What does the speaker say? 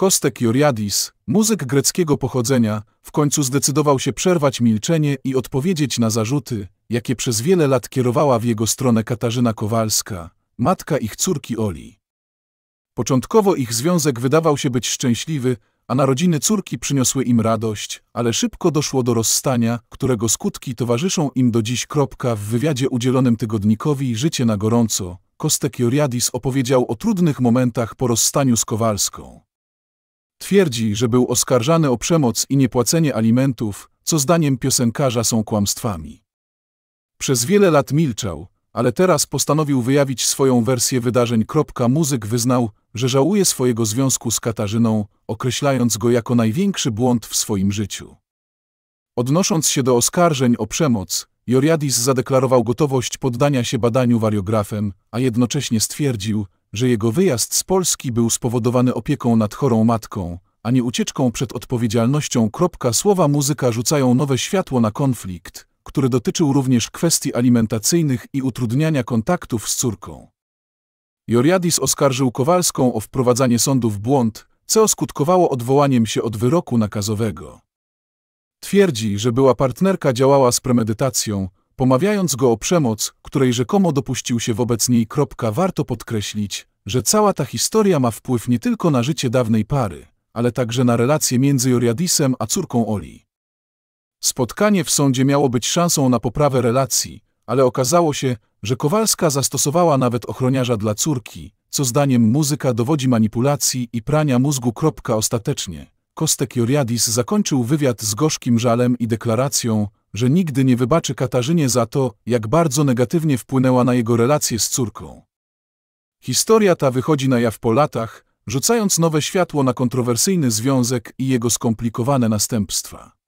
Kostek Joriadis, muzyk greckiego pochodzenia, w końcu zdecydował się przerwać milczenie i odpowiedzieć na zarzuty, jakie przez wiele lat kierowała w jego stronę Katarzyna Kowalska, matka ich córki Oli. Początkowo ich związek wydawał się być szczęśliwy, a narodziny córki przyniosły im radość, ale szybko doszło do rozstania, którego skutki towarzyszą im do dziś. Kropka w wywiadzie udzielonym tygodnikowi Życie na gorąco, Kostek Joriadis opowiedział o trudnych momentach po rozstaniu z Kowalską. Twierdzi, że był oskarżany o przemoc i niepłacenie alimentów, co zdaniem piosenkarza są kłamstwami. Przez wiele lat milczał, ale teraz postanowił wyjawić swoją wersję wydarzeń. Muzyk wyznał, że żałuje swojego związku z Katarzyną, określając go jako największy błąd w swoim życiu. Odnosząc się do oskarżeń o przemoc, Joriadis zadeklarował gotowość poddania się badaniu wariografem, a jednocześnie stwierdził, że jego wyjazd z Polski był spowodowany opieką nad chorą matką, a nie ucieczką przed odpowiedzialnością. Słowa muzyka rzucają nowe światło na konflikt, który dotyczył również kwestii alimentacyjnych i utrudniania kontaktów z córką. Joriadis oskarżył Kowalską o wprowadzanie sądu w błąd, co skutkowało odwołaniem się od wyroku nakazowego. Twierdzi, że była partnerka działała z premedytacją, pomawiając go o przemoc, której rzekomo dopuścił się wobec niej. Warto podkreślić, że cała ta historia ma wpływ nie tylko na życie dawnej pary, ale także na relacje między Joriadisem a córką Oli. Spotkanie w sądzie miało być szansą na poprawę relacji, ale okazało się, że Kowalska zastosowała nawet ochroniarza dla córki, co zdaniem muzyka dowodzi manipulacji i prania mózgu. Ostatecznie, Kostek Joriadis zakończył wywiad z gorzkim żalem i deklaracją, że nigdy nie wybaczy Katarzynie za to, jak bardzo negatywnie wpłynęła na jego relacje z córką. Historia ta wychodzi na jaw po latach, rzucając nowe światło na kontrowersyjny związek i jego skomplikowane następstwa.